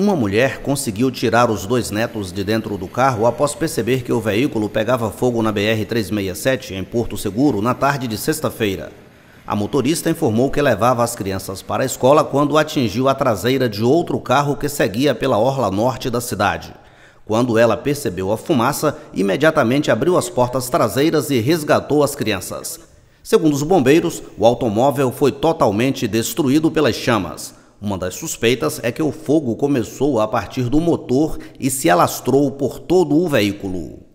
Uma mulher conseguiu tirar os dois netos de dentro do carro após perceber que o veículo pegava fogo na BR-367 em Porto Seguro na tarde de sexta-feira. A motorista informou que levava as crianças para a escola quando atingiu a traseira de outro carro que seguia pela orla norte da cidade. Quando ela percebeu a fumaça, imediatamente abriu as portas traseiras e resgatou as crianças. Segundo os bombeiros, o automóvel foi totalmente destruído pelas chamas. Uma das suspeitas é que o fogo começou a partir do motor e se alastrou por todo o veículo.